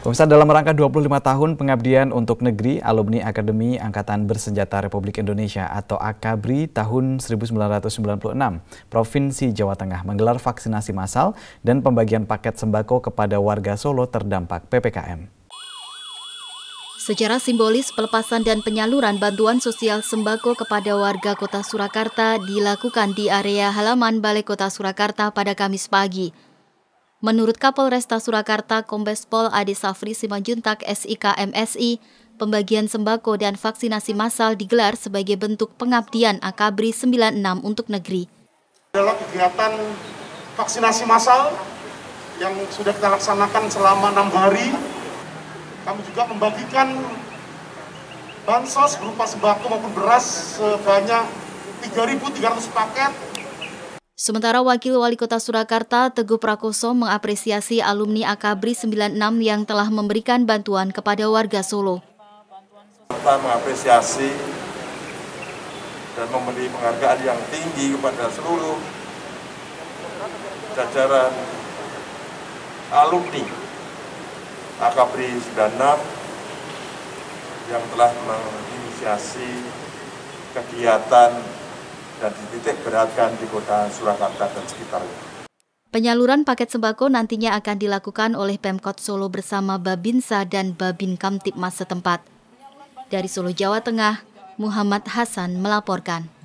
Pemirsa dalam rangka 25 tahun pengabdian untuk negeri, alumni Akademi Angkatan Bersenjata Republik Indonesia atau AKABRI tahun 1996, Provinsi Jawa Tengah menggelar vaksinasi massal dan pembagian paket sembako kepada warga Solo terdampak PPKM. Secara simbolis, pelepasan dan penyaluran bantuan sosial sembako kepada warga kota Surakarta dilakukan di area halaman Balai Kota Surakarta pada Kamis pagi. Menurut Kapolresta Surakarta, Kombes Pol Adi Safri Simanjuntak SIK MSI, pembagian sembako dan vaksinasi massal digelar sebagai bentuk pengabdian Akabri 96 untuk negeri. Adalah kegiatan vaksinasi massal yang sudah kita laksanakan selama enam hari kami juga membagikan bansos berupa sembako maupun beras sebanyak 3.300 paket Sementara Wakil Wali Kota Surakarta Teguh Prakoso mengapresiasi alumni Akabri 96 yang telah memberikan bantuan kepada warga Solo. Kita mengapresiasi dan memberi penghargaan yang tinggi kepada seluruh jajaran alumni Akapri 96 yang telah menginisiasi kegiatan dan dititik beratkan di kota Surakarta dan sekitarnya. Penyaluran paket sembako nantinya akan dilakukan oleh Pemkot Solo bersama Babinsa dan Babin Mas setempat. Dari Solo, Jawa Tengah, Muhammad Hasan melaporkan.